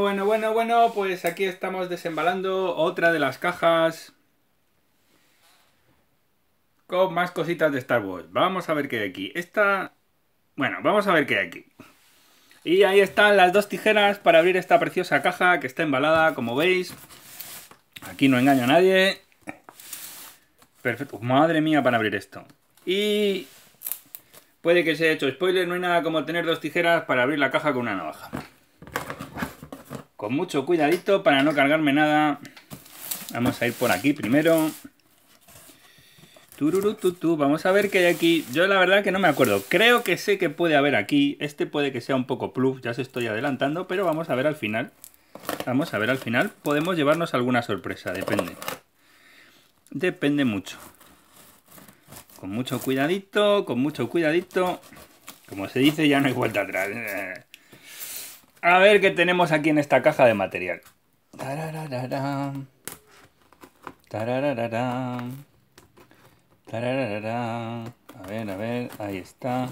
Bueno, bueno, bueno, pues aquí estamos desembalando otra de las cajas con más cositas de Star Wars. Vamos a ver qué hay aquí. Esta... Bueno, vamos a ver qué hay aquí. Y ahí están las dos tijeras para abrir esta preciosa caja que está embalada, como veis. Aquí no engaño a nadie. Perfecto. Madre mía para abrir esto. Y... Puede que se haya hecho spoiler, no hay nada como tener dos tijeras para abrir la caja con una navaja. Con mucho cuidadito para no cargarme nada. Vamos a ir por aquí primero. Tururututu. Vamos a ver qué hay aquí. Yo la verdad que no me acuerdo. Creo que sé que puede haber aquí. Este puede que sea un poco pluf, ya se estoy adelantando, pero vamos a ver al final. Vamos a ver al final. Podemos llevarnos alguna sorpresa, depende. Depende mucho. Con mucho cuidadito, con mucho cuidadito. Como se dice, ya no hay vuelta atrás. A ver qué tenemos aquí en esta caja de material. A ver, a ver, ahí está.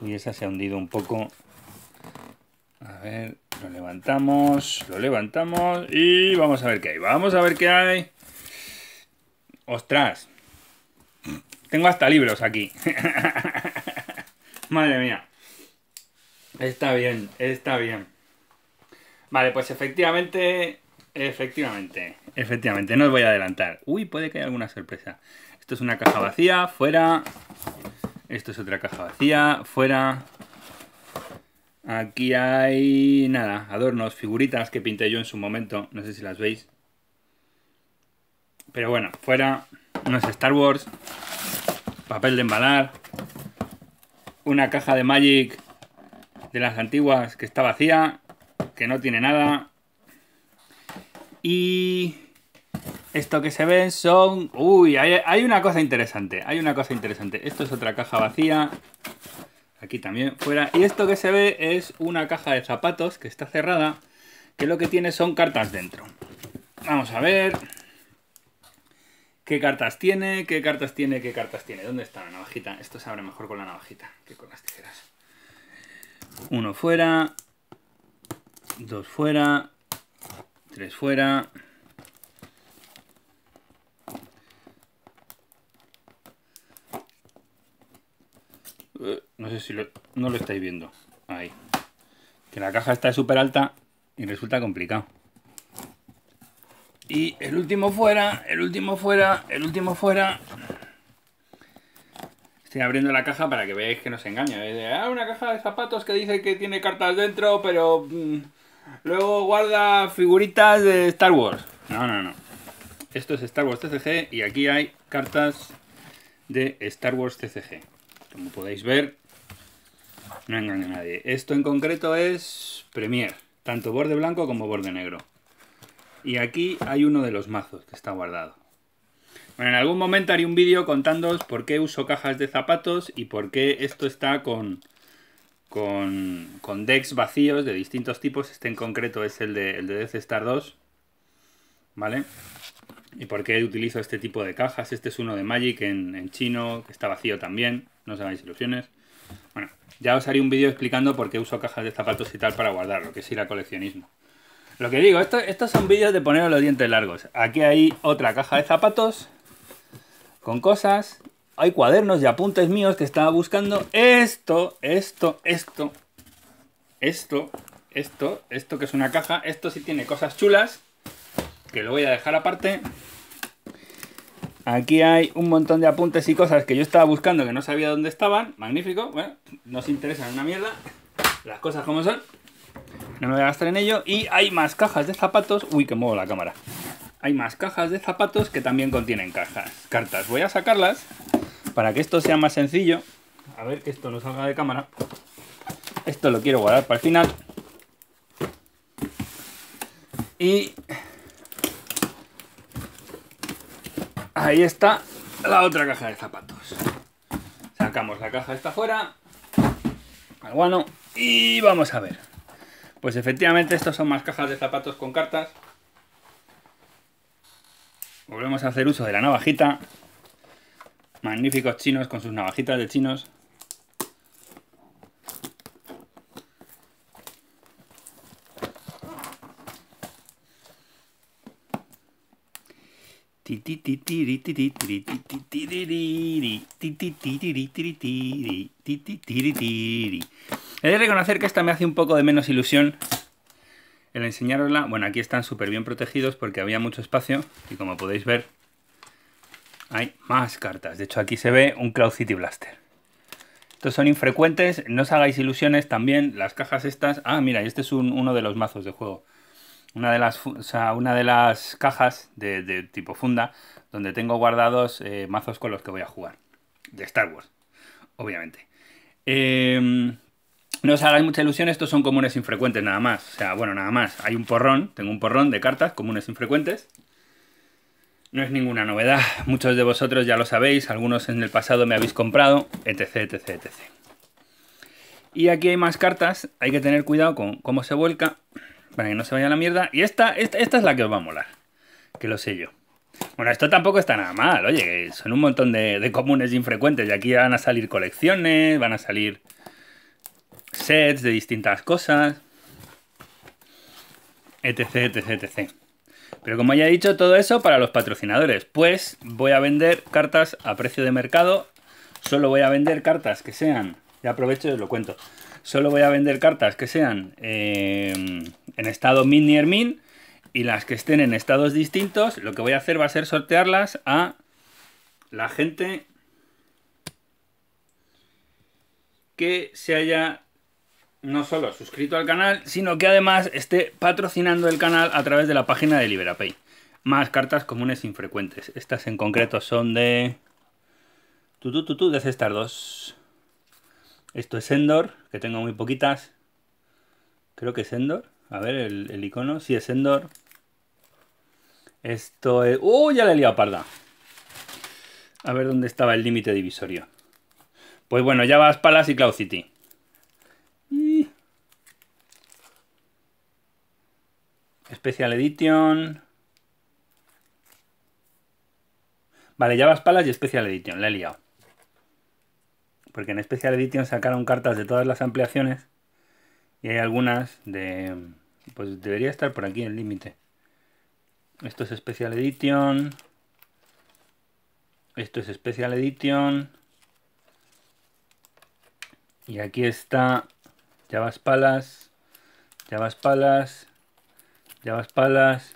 Uy, esa se ha hundido un poco. A ver, lo levantamos, lo levantamos y vamos a ver qué hay. Vamos a ver qué hay. ¡Ostras! Tengo hasta libros aquí. Madre mía. Está bien, está bien. Vale, pues efectivamente, efectivamente, efectivamente, no os voy a adelantar. Uy, puede que haya alguna sorpresa. Esto es una caja vacía, fuera. Esto es otra caja vacía, fuera. Aquí hay nada, adornos, figuritas que pinté yo en su momento, no sé si las veis. Pero bueno, fuera, unos Star Wars, papel de embalar, una caja de Magic de las antiguas que está vacía, que no tiene nada. Y esto que se ve son... Uy, hay, hay, una cosa interesante, hay una cosa interesante. Esto es otra caja vacía. Aquí también fuera. Y esto que se ve es una caja de zapatos que está cerrada, que lo que tiene son cartas dentro. Vamos a ver... ¿Qué cartas tiene? ¿Qué cartas tiene? ¿Qué cartas tiene? ¿Dónde está la navajita? Esto se abre mejor con la navajita que con las tijeras. Uno fuera. Dos fuera. Tres fuera. Eh, no sé si lo, no lo estáis viendo. Ahí. Que la caja está súper alta y resulta complicado. Y el último fuera, el último fuera, el último fuera. Estoy abriendo la caja para que veáis que no se engaña. ah, una caja de zapatos que dice que tiene cartas dentro, pero mm, luego guarda figuritas de Star Wars. No, no, no. Esto es Star Wars TCG y aquí hay cartas de Star Wars TCG. Como podéis ver, no engaña a nadie. Esto en concreto es Premier, tanto borde blanco como borde negro. Y aquí hay uno de los mazos que está guardado. Bueno, en algún momento haré un vídeo contándoos por qué uso cajas de zapatos y por qué esto está con, con, con decks vacíos de distintos tipos. Este en concreto es el de, de Death Star 2. ¿Vale? ¿Y por qué utilizo este tipo de cajas? Este es uno de Magic en, chino, que está vacío también, no os hagáis ilusiones. Bueno, ya os haré un vídeo explicando por qué uso cajas de zapatos y tal para guardarlo, que es ir a coleccionismo. Lo que digo, esto, estos son vídeos de poneros los dientes largos. Aquí hay otra caja de zapatos, con cosas. Hay cuadernos y apuntes míos que estaba buscando esto, esto, esto, esto, esto, esto que es una caja. Esto sí tiene cosas chulas, que lo voy a dejar aparte. Aquí hay un montón de apuntes y cosas que yo estaba buscando que no sabía dónde estaban. Magnífico. Bueno, no nos interesan una mierda. Las cosas como son. No me voy a gastar en ello. Y hay más cajas de zapatos. Uy, que muevo la cámara hay más cajas de zapatos que también contienen cajas, cartas. Voy a sacarlas para que esto sea más sencillo. A ver que esto no salga de cámara. Esto lo quiero guardar para el final. Y... Ahí está la otra caja de zapatos. Sacamos la caja esta fuera. Al guano. Y vamos a ver. Pues efectivamente estas son más cajas de zapatos con cartas. Volvemos a hacer uso de la navajita. Magníficos chinos con sus navajitas de chinos. He de reconocer que esta me hace un poco de menos ilusión el enseñarosla, bueno, aquí están súper bien protegidos porque había mucho espacio y como podéis ver, hay más cartas. De hecho, aquí se ve un Cloud City Blaster. Estos son infrecuentes, no os hagáis ilusiones también. Las cajas estas... Ah, mira, este es uno de los mazos de juego. Una de las, una de las cajas de, tipo funda donde tengo guardados eh, mazos con los que voy a jugar. De Star Wars, obviamente. Em, no os hagáis mucha ilusión, estos son comunes infrecuentes nada más. O sea, bueno, nada más. Hay un porrón, tengo un porrón de cartas comunes infrecuentes. No es ninguna novedad, muchos de vosotros ya lo sabéis, algunos en el pasado me habéis comprado, etc, etc, etc. Y aquí hay más cartas, hay que tener cuidado con cómo se vuelca, para que no se vaya a la mierda. Y esta, esta, es la que os va a molar, que lo sé yo. Bueno, esto tampoco está nada mal, oye, son un montón de, de comunes infrecuentes y aquí van a salir colecciones, van a salir sets de distintas cosas, etc, etc, etc. Pero como ya he dicho, todo eso para los patrocinadores. Pues voy a vender cartas a precio de mercado. Solo voy a vender cartas que sean... Ya aprovecho y os lo cuento. Solo voy a vender cartas que sean eh, en estado min y min. Y las que estén en estados distintos, lo que voy a hacer va a ser sortearlas a la gente que se haya no solo suscrito al canal, sino que además esté patrocinando el canal a través de la página de LiberaPay. Más cartas comunes infrecuentes. Estas en concreto son de... tú tu, de Cestar 2. Esto es Endor, que tengo muy poquitas. Creo que es Endor. A ver, el, icono. Sí, es Endor. Esto es... ¡Uh! Ya le he liado parda. A ver dónde estaba el límite divisorio. Pues bueno, ya vas Palas y Cloud City. Special Edition. Vale, Llavas Palas y Special Edition, la he liado. Porque en Special Edition sacaron cartas de todas las ampliaciones. Y hay algunas de... Pues debería estar por aquí el límite. Esto es Special Edition. Esto es Special Edition. Y aquí está Llavas Palas. Llavas Palas. Llamas palas,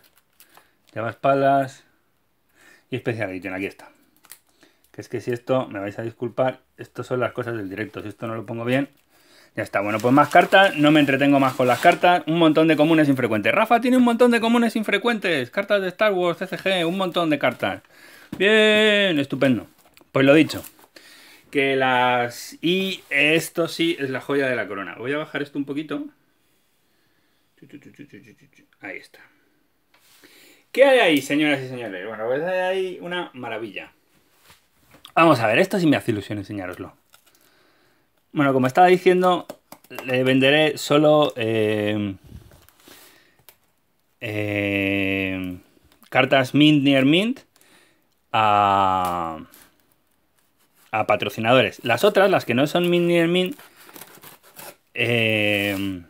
llamas palas y especial Edition, aquí está. Que es que si esto, me vais a disculpar, esto son las cosas del directo, si esto no lo pongo bien, ya está, bueno, pues más cartas, no me entretengo más con las cartas, un montón de comunes infrecuentes. Rafa tiene un montón de comunes infrecuentes, cartas de Star Wars, CCG, un montón de cartas. Bien, estupendo. Pues lo dicho, que las... Y esto sí es la joya de la corona. Voy a bajar esto un poquito. Ahí está. ¿Qué hay ahí, señoras y señores? Bueno, pues hay ahí una maravilla. Vamos a ver, esto sí me hace ilusión enseñároslo. Bueno, como estaba diciendo, le venderé solo eh, eh cartas Mint Near Mint a, patrocinadores. Las otras, las que no son Mint Near Mint, eh,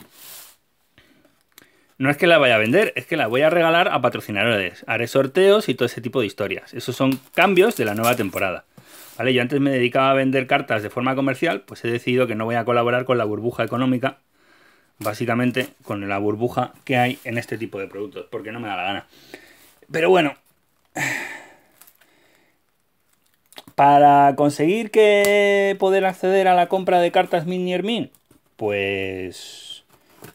no es que la vaya a vender, es que la voy a regalar a patrocinadores. Haré sorteos y todo ese tipo de historias. Esos son cambios de la nueva temporada. ¿Vale? Yo antes me dedicaba a vender cartas de forma comercial, pues he decidido que no voy a colaborar con la burbuja económica, básicamente con la burbuja que hay en este tipo de productos, porque no me da la gana. Pero bueno, para conseguir que poder acceder a la compra de cartas Min y pues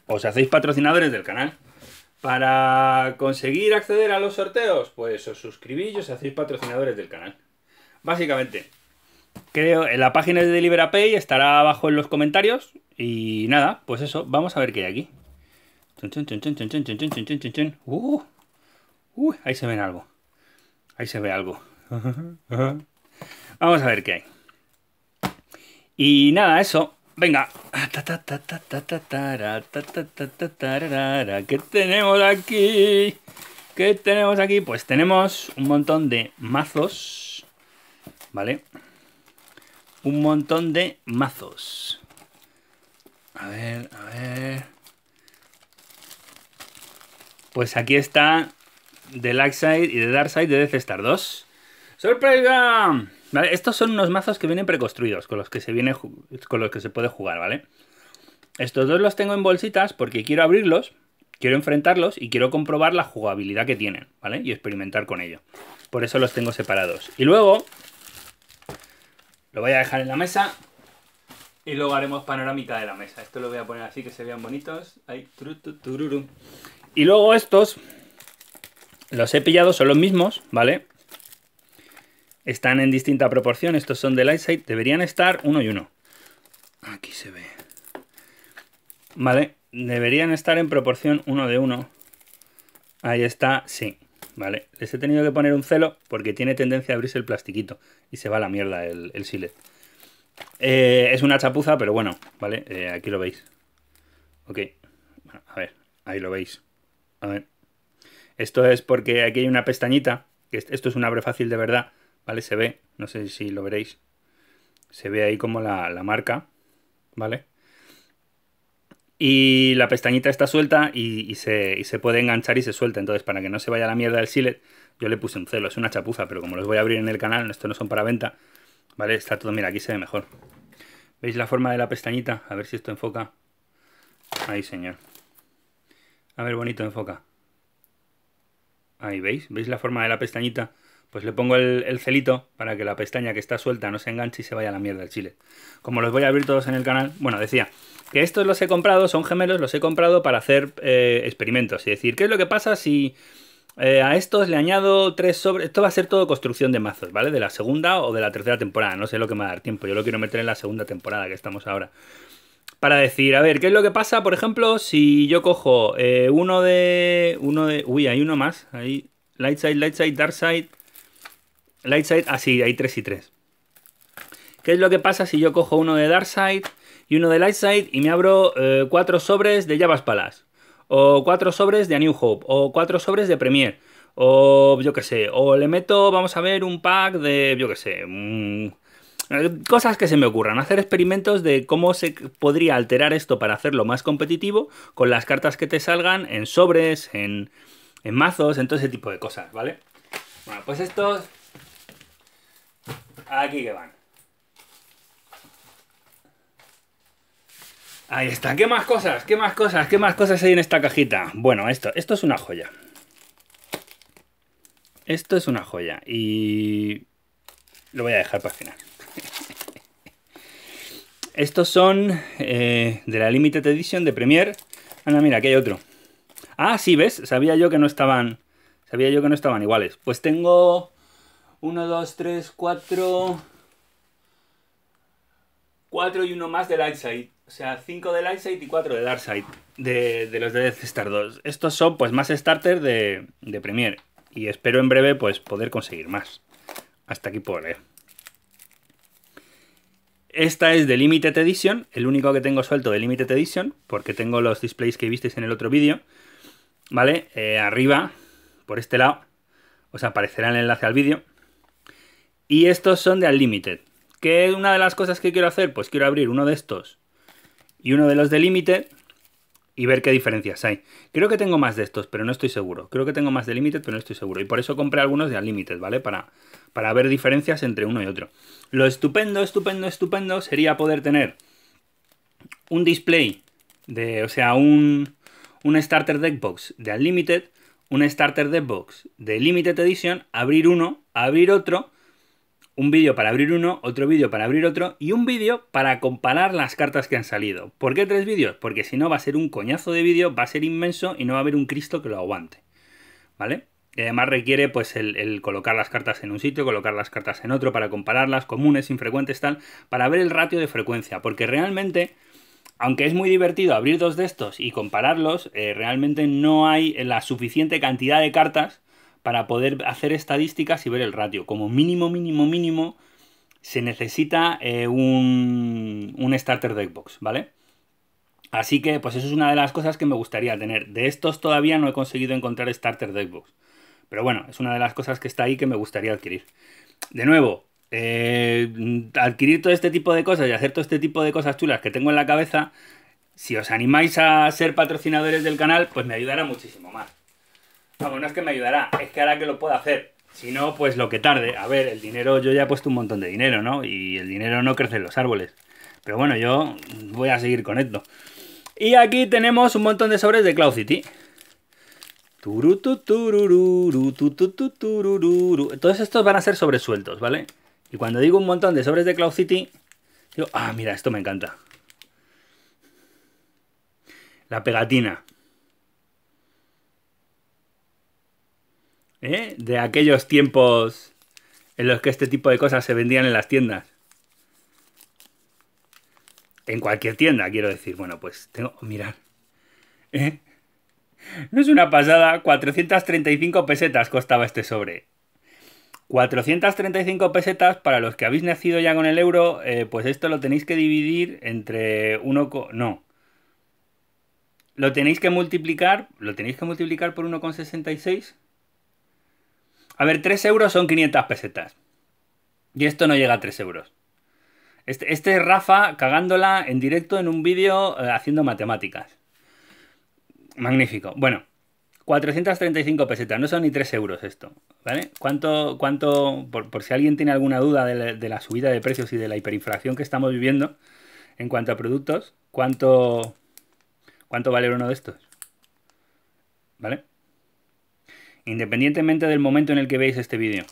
os hacéis patrocinadores del canal. Para conseguir acceder a los sorteos, pues os suscribís y os hacéis patrocinadores del canal. Básicamente, creo en la página de DeliveraPay estará abajo en los comentarios. Y nada, pues eso, vamos a ver qué hay aquí. ahí se ve algo. Ahí se ve algo. Vamos a ver qué hay. Y nada, eso. Venga. ¿Qué tenemos aquí? ¿Qué tenemos aquí? Pues tenemos un montón de mazos. ¿Vale? Un montón de mazos. A ver, a ver. Pues aquí está The Light Side y de Dark Side de Death Star 2. ¡Sorpresa! Estos son unos mazos que vienen preconstruidos, con los que se viene, con los que se puede jugar, ¿vale? Estos dos los tengo en bolsitas porque quiero abrirlos, quiero enfrentarlos y quiero comprobar la jugabilidad que tienen, ¿vale? Y experimentar con ello. Por eso los tengo separados. Y luego lo voy a dejar en la mesa y luego haremos panorámica de la mesa. Esto lo voy a poner así que se vean bonitos. y luego estos los he pillado, son los mismos, ¿vale? Están en distinta proporción. Estos son de Lightside. Deberían estar uno y uno. Aquí se ve. Vale. Deberían estar en proporción uno de uno. Ahí está. Sí. Vale. Les he tenido que poner un celo porque tiene tendencia a abrirse el plastiquito. Y se va a la mierda el, el silet. Eh, es una chapuza, pero bueno. Vale. Eh, aquí lo veis. Ok. a ver. Ahí lo veis. A ver. Esto es porque aquí hay una pestañita. esto es un abre fácil de verdad ¿vale? Se ve, no sé si lo veréis, se ve ahí como la, la marca, ¿vale? Y la pestañita está suelta y, se, y, se, puede enganchar y se suelta. Entonces, para que no se vaya la mierda del silet, yo le puse un celo. Es una chapuza, pero como los voy a abrir en el canal, estos no son para venta, ¿vale? Está todo, mira, aquí se ve mejor. ¿Veis la forma de la pestañita? A ver si esto enfoca. Ahí, señor. A ver, bonito, enfoca. Ahí, ¿veis? ¿Veis la forma de la pestañita? pues le pongo el, celito para que la pestaña que está suelta no se enganche y se vaya a la mierda el chile. Como los voy a abrir todos en el canal, bueno, decía que estos los he comprado, son gemelos, los he comprado para hacer eh, experimentos. Es decir, ¿qué es lo que pasa si eh, a estos le añado tres sobre... Esto va a ser todo construcción de mazos, ¿vale? De la segunda o de la tercera temporada, no sé lo que me va a dar tiempo, yo lo quiero meter en la segunda temporada que estamos ahora. Para decir, a ver, ¿qué es lo que pasa, por ejemplo, si yo cojo eh, uno de... uno de... Uy, hay uno más, ahí... Light side, light side, dark side, Light side, así, ah, hay 3 y 3. ¿Qué es lo que pasa si yo cojo uno de Dark side y uno de Light side y me abro 4 eh, sobres de Java's Palace? O 4 sobres de A New Hope. O 4 sobres de Premiere. O yo qué sé. O le meto, vamos a ver, un pack de, yo qué sé. Mm, cosas que se me ocurran, hacer experimentos de cómo se podría alterar esto para hacerlo más competitivo con las cartas que te salgan en sobres, en, en mazos, en todo ese tipo de cosas, ¿vale? Bueno, pues estos Aquí que van. Ahí está. ¿Qué más cosas? ¿Qué más cosas? ¿Qué más cosas hay en esta cajita? Bueno, esto, esto es una joya. Esto es una joya. Y lo voy a dejar para el final. Estos son eh, de la Limited Edition de Premier. Anda, mira, aquí hay otro. Ah, sí, ¿ves? Sabía yo que no estaban... Sabía yo que no estaban iguales. Pues tengo 1, 2, 3, 4. 4 y 1 más de Lightside. O sea, 5 de Lightside y 4 de Darkside. De, de los de Death Star 2. Estos son pues más starters de, Premiere. Y espero en breve pues poder conseguir más. Hasta aquí por leer. Esta es de Limited Edition, el único que tengo suelto de Limited Edition, porque tengo los displays que visteis en el otro vídeo. ¿Vale? Eh, arriba, por este lado, os aparecerá el enlace al vídeo. Y estos son de Unlimited. ¿Qué es una de las cosas que quiero hacer? Pues quiero abrir uno de estos y uno de los de Limited y ver qué diferencias hay. Creo que tengo más de estos, pero no estoy seguro. Creo que tengo más de Limited, pero no estoy seguro. Y por eso compré algunos de Unlimited, ¿vale? Para, para ver diferencias entre uno y otro. Lo estupendo, estupendo, estupendo sería poder tener un display de, o sea, un, un starter deck box de Unlimited, un starter deck box de Limited Edition, abrir uno, abrir otro un vídeo para abrir uno, otro vídeo para abrir otro y un vídeo para comparar las cartas que han salido. ¿Por qué tres vídeos? Porque si no va a ser un coñazo de vídeo, va a ser inmenso y no va a haber un Cristo que lo aguante. ¿Vale? además requiere pues el, colocar las cartas en un sitio, colocar las cartas en otro para compararlas, comunes, infrecuentes, tal, para ver el ratio de frecuencia. Porque realmente, aunque es muy divertido abrir dos de estos y compararlos, eh, realmente no hay la suficiente cantidad de cartas para poder hacer estadísticas y ver el ratio. Como mínimo, mínimo, mínimo, se necesita eh, un, un starter Xbox, ¿vale? Así que, pues eso es una de las cosas que me gustaría tener. De estos todavía no he conseguido encontrar starter Xbox, Pero bueno, es una de las cosas que está ahí que me gustaría adquirir. De nuevo, eh, adquirir todo este tipo de cosas y hacer todo este tipo de cosas chulas que tengo en la cabeza, si os animáis a ser patrocinadores del canal, pues me ayudará muchísimo más. Vamos, no es que me ayudará, es que hará que lo pueda hacer. Si no, pues lo que tarde. A ver, el dinero, yo ya he puesto un montón de dinero, ¿no? Y el dinero no crece en los árboles. Pero bueno, yo voy a seguir con esto. Y aquí tenemos un montón de sobres de Cloud City. Todos estos van a ser sobres sueltos, ¿vale? Y cuando digo un montón de sobres de Cloud City, digo, ah, mira, esto me encanta. La pegatina. ¿Eh? de aquellos tiempos en los que este tipo de cosas se vendían en las tiendas. En cualquier tienda, quiero decir. Bueno, pues tengo... Mirad. ¿Eh? No es una pasada. 435 pesetas costaba este sobre. 435 pesetas, para los que habéis nacido ya con el euro, eh, pues esto lo tenéis que dividir entre uno... No. Lo tenéis que multiplicar... Lo tenéis que multiplicar por 1,66 a ver, 3 euros son 500 pesetas. Y esto no llega a 3 euros. Este, este, es Rafa cagándola en directo en un vídeo eh, haciendo matemáticas. Magnífico. Bueno, 435 pesetas, no son ni 3 euros esto, ¿vale? ¿Cuánto, cuánto por, si alguien tiene alguna duda de la, de la, subida de precios y de la hiperinflación que estamos viviendo en cuanto a productos, ¿cuánto, cuánto vale uno de estos? ¿Vale? independientemente del momento en el que veis este vídeo.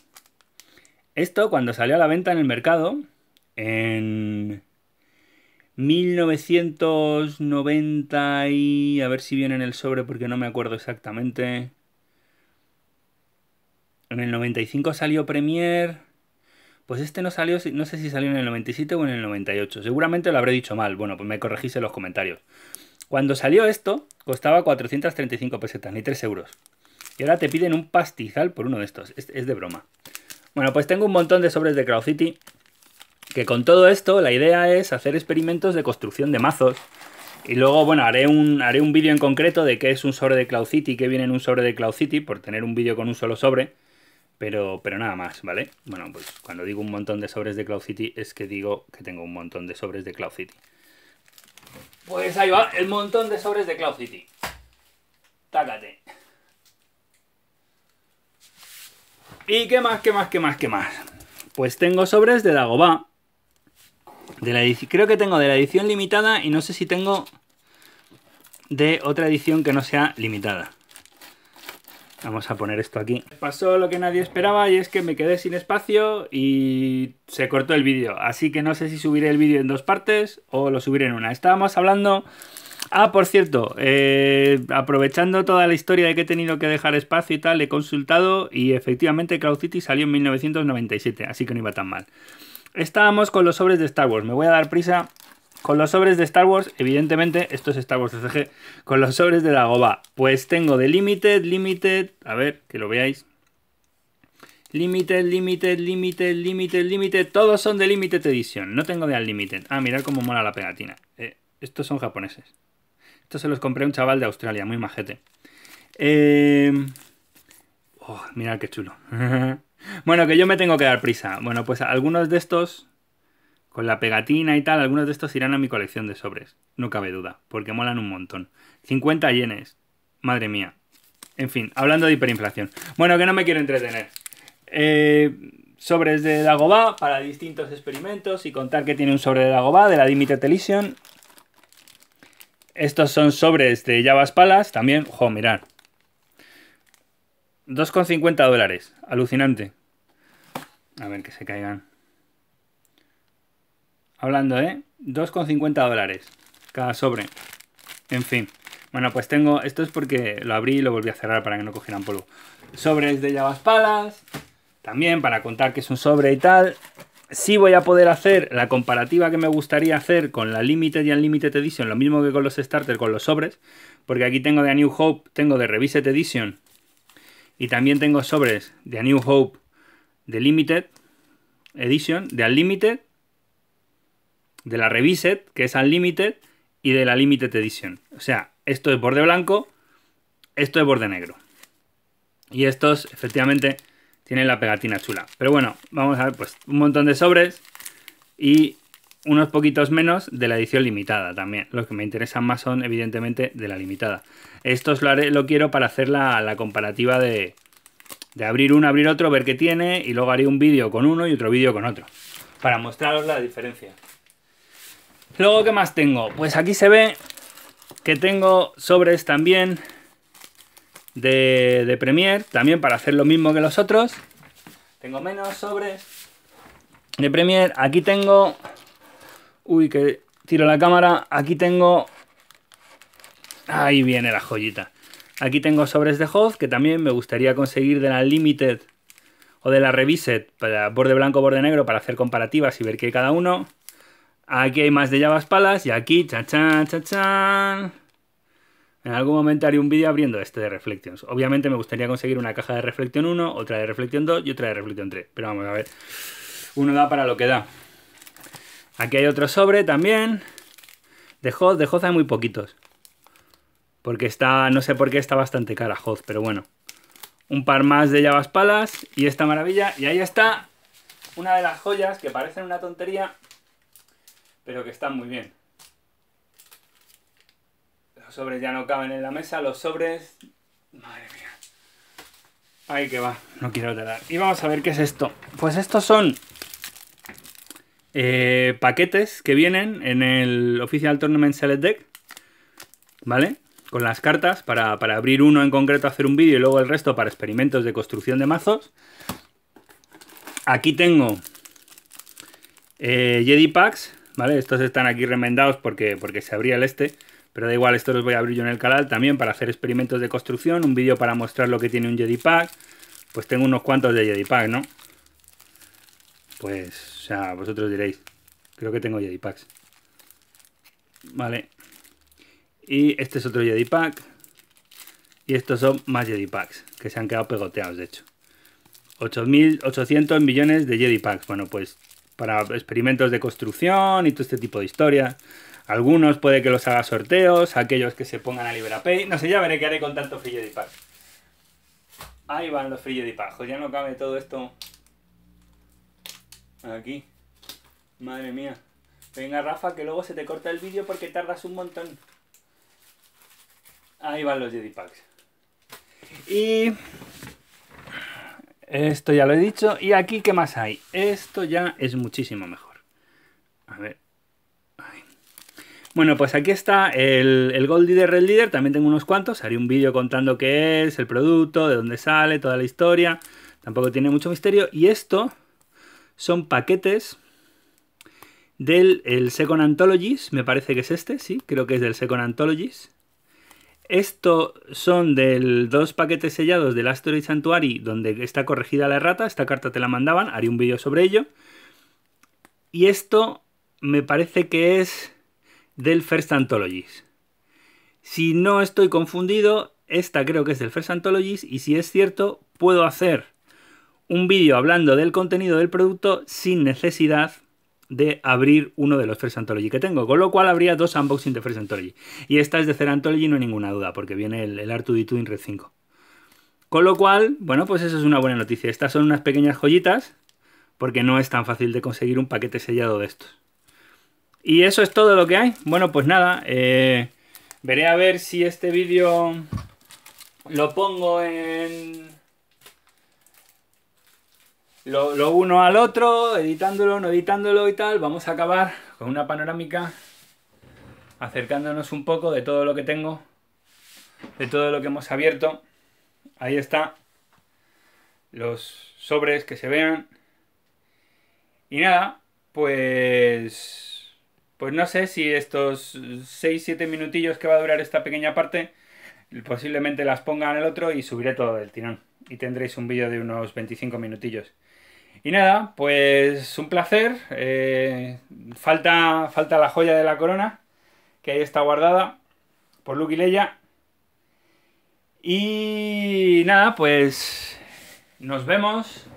Esto cuando salió a la venta en el mercado en 1990 y a ver si viene en el sobre porque no me acuerdo exactamente. En el 95 salió Premiere. Pues este no salió, no sé si salió en el 97 o en el 98. Seguramente lo habré dicho mal. Bueno, pues me corregís en los comentarios. Cuando salió esto, costaba 435 pesetas, ni 3 euros. Y ahora te piden un pastizal por uno de estos. Es, de broma. Bueno, pues tengo un montón de sobres de Cloud City. Que con todo esto, la idea es hacer experimentos de construcción de mazos. Y luego, bueno, haré un, haré un vídeo en concreto de qué es un sobre de Cloud City, qué viene en un sobre de Cloud City, por tener un vídeo con un solo sobre. Pero, pero nada más, ¿vale? Bueno, pues cuando digo un montón de sobres de Cloud City es que digo que tengo un montón de sobres de Cloud City. Pues ahí va, el montón de sobres de Cloud City. Tácate. ¿Y qué más, qué más, qué más, qué más? Pues tengo sobres de Dagobah. De la creo que tengo de la edición limitada y no sé si tengo de otra edición que no sea limitada. Vamos a poner esto aquí. Pasó lo que nadie esperaba y es que me quedé sin espacio y se cortó el vídeo. Así que no sé si subiré el vídeo en dos partes o lo subiré en una. Estábamos hablando Ah, por cierto, eh, aprovechando toda la historia de que he tenido que dejar espacio y tal, he consultado y efectivamente Cloud City salió en 1997, así que no iba tan mal. Estábamos con los sobres de Star Wars, me voy a dar prisa. Con los sobres de Star Wars, evidentemente, esto es Star Wars CG, con los sobres de la goba. Pues tengo de Limited, Limited, a ver, que lo veáis. Limited, Limited, Limited, Limited, Limited. Todos son de Limited Edition. No tengo de Unlimited. Ah, mirad cómo mola la pegatina. Eh, estos son japoneses. Estos se los compré a un chaval de Australia, muy majete. Eh... Em, oh, mirad qué chulo. bueno, que yo me tengo que dar prisa. Bueno, pues algunos de estos, con la pegatina y tal, algunos de estos irán a mi colección de sobres. No cabe duda, porque molan un montón. 50 yenes. Madre mía. En fin, hablando de hiperinflación. Bueno, que no me quiero entretener. Eh, sobres de Dagobah para distintos experimentos y contar que tiene un sobre de Dagobah de la Dimitri Television estos son sobres de llavas Palas, también, jo, mirar. 2,50 dólares, alucinante. A ver que se caigan. Hablando, ¿eh? 2,50 dólares cada sobre. En fin. Bueno, pues tengo... Esto es porque lo abrí y lo volví a cerrar para que no cogieran polvo. Sobres de llavas palas. También para contar que es un sobre y tal sí voy a poder hacer la comparativa que me gustaría hacer con la Limited y Unlimited Edition, lo mismo que con los starters, con los sobres, porque aquí tengo de A New Hope, tengo de Revised Edition y también tengo sobres de A New Hope de Limited Edition, de Unlimited, de la Revised que es Unlimited, y de la Limited Edition. O sea, esto es borde blanco, esto es borde negro. Y estos, efectivamente, tiene la pegatina chula. Pero bueno, vamos a ver, pues un montón de sobres y unos poquitos menos de la edición limitada también. Los que me interesan más son evidentemente de la limitada. Esto lo, haré, lo quiero para hacer la, la comparativa de, de, abrir uno, abrir otro, ver qué tiene y luego haré un vídeo con uno y otro vídeo con otro. Para mostraros la diferencia. Luego, ¿qué más tengo? Pues aquí se ve que tengo sobres también de, de Premiere, también para hacer lo mismo que los otros. Tengo menos sobres de Premiere. Aquí tengo... Uy, que tiro la cámara. Aquí tengo... Ahí viene la joyita. Aquí tengo sobres de Hoth, que también me gustaría conseguir de la Limited o de la Reviset, para borde blanco, borde negro, para hacer comparativas y ver qué cada uno. Aquí hay más de Javas Palas y aquí, cha chan, cha chan, en algún momento haré un vídeo abriendo este de Reflections. Obviamente me gustaría conseguir una caja de Reflection 1, otra de Reflection 2 y otra de Reflection 3. Pero vamos a ver. Uno da para lo que da. Aquí hay otro sobre también. De Hoth. De Hoth hay muy poquitos. Porque está, no sé por qué, está bastante cara Hoth, pero bueno. Un par más de llavas palas y esta maravilla. Y ahí está una de las joyas que parecen una tontería, pero que están muy bien. Los sobres ya no caben en la mesa, los sobres... Madre mía. Ahí que va, no quiero dar. Y vamos a ver qué es esto. Pues estos son eh, paquetes que vienen en el oficial Tournament Select Deck, ¿vale? Con las cartas para, abrir uno en concreto, hacer un vídeo y luego el resto para experimentos de construcción de mazos. Aquí tengo eh, Jedi Packs, ¿vale? Estos están aquí remendados porque, porque se abría el este. Pero da igual, esto los voy a abrir yo en el canal también para hacer experimentos de construcción, un vídeo para mostrar lo que tiene un Pack. Pues tengo unos cuantos de Pack, ¿no? Pues, o sea, vosotros diréis. Creo que tengo Packs. Vale. Y este es otro Pack. Y estos son más Packs, que se han quedado pegoteados, de hecho. 8.800 millones de Packs. Bueno, pues para experimentos de construcción y todo este tipo de historias. Algunos puede que los haga sorteos, aquellos que se pongan a Pay. No sé, ya veré qué haré con tanto frillo de pack. Ahí van los frillos de Packs, Ya no cabe todo esto aquí. Madre mía. Venga, Rafa, que luego se te corta el vídeo porque tardas un montón. Ahí van los Jedi Packs. Y... Esto ya lo he dicho. Y aquí, ¿qué más hay? Esto ya es muchísimo mejor. A ver, bueno, pues aquí está el, Gold Leader Red Leader. También tengo unos cuantos. Haré un vídeo contando qué es, el producto, de dónde sale, toda la historia. Tampoco tiene mucho misterio. Y esto son paquetes del Second Anthologies. Me parece que es este, sí. Creo que es del Second Anthologies. Esto son del dos paquetes sellados del Asteroid Sanctuary, donde está corregida la errata. Esta carta te la mandaban, haré un vídeo sobre ello. Y esto me parece que es del First Anthologies. Si no estoy confundido, esta creo que es del First Anthologies y si es cierto, puedo hacer un vídeo hablando del contenido del producto sin necesidad de abrir uno de los First Anthology que tengo, con lo cual habría dos unboxings de First Anthology. Y esta es de Cer Anthology, no hay ninguna duda, porque viene el, el r Red 5. Con lo cual, bueno, pues eso es una buena noticia. Estas son unas pequeñas joyitas, porque no es tan fácil de conseguir un paquete sellado de estos. Y eso es todo lo que hay. Bueno, pues nada, eh, veré a ver si este vídeo lo pongo en... Lo, lo, uno al otro, editándolo, no editándolo y tal. Vamos a acabar con una panorámica acercándonos un poco de todo lo que tengo, de todo lo que hemos abierto. Ahí está. Los sobres que se vean. Y nada, pues... Pues no sé si estos 6-7 minutillos que va a durar esta pequeña parte, posiblemente las ponga en el otro y subiré todo del tirón. Y tendréis un vídeo de unos 25 minutillos. Y nada, pues un placer. Eh, falta, falta la joya de la corona, que ahí está guardada por Luke y Leia. Y nada, pues nos vemos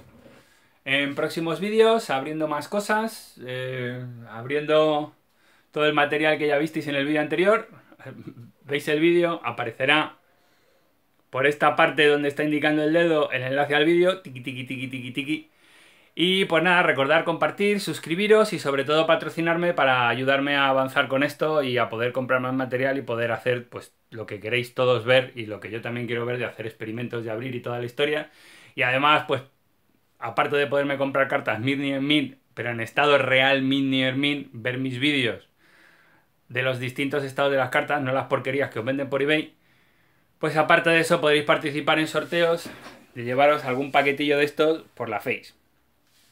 en próximos vídeos, abriendo más cosas, eh, abriendo todo el material que ya visteis en el vídeo anterior, veis el vídeo, aparecerá por esta parte donde está indicando el dedo el enlace al vídeo, tiqui tiqui tiqui tiqui tiqui. Y pues nada, recordar compartir, suscribiros y sobre todo patrocinarme para ayudarme a avanzar con esto y a poder comprar más material y poder hacer pues lo que queréis todos ver y lo que yo también quiero ver de hacer experimentos de abrir y toda la historia. Y además pues aparte de poderme comprar cartas mid near pero en estado real mid near ver mis vídeos de los distintos estados de las cartas, no las porquerías que os venden por eBay. Pues aparte de eso podréis participar en sorteos de llevaros algún paquetillo de estos por la Face.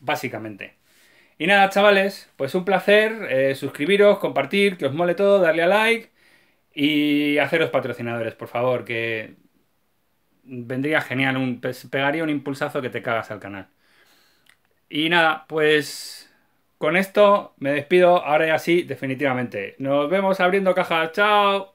Básicamente. Y nada, chavales, pues un placer. Eh, suscribiros, compartir, que os mole todo, darle a like y haceros patrocinadores, por favor, que vendría genial. pegaría un impulsazo que te cagas al canal. Y nada, pues con esto me despido ahora y así definitivamente. Nos vemos abriendo caja. Chao.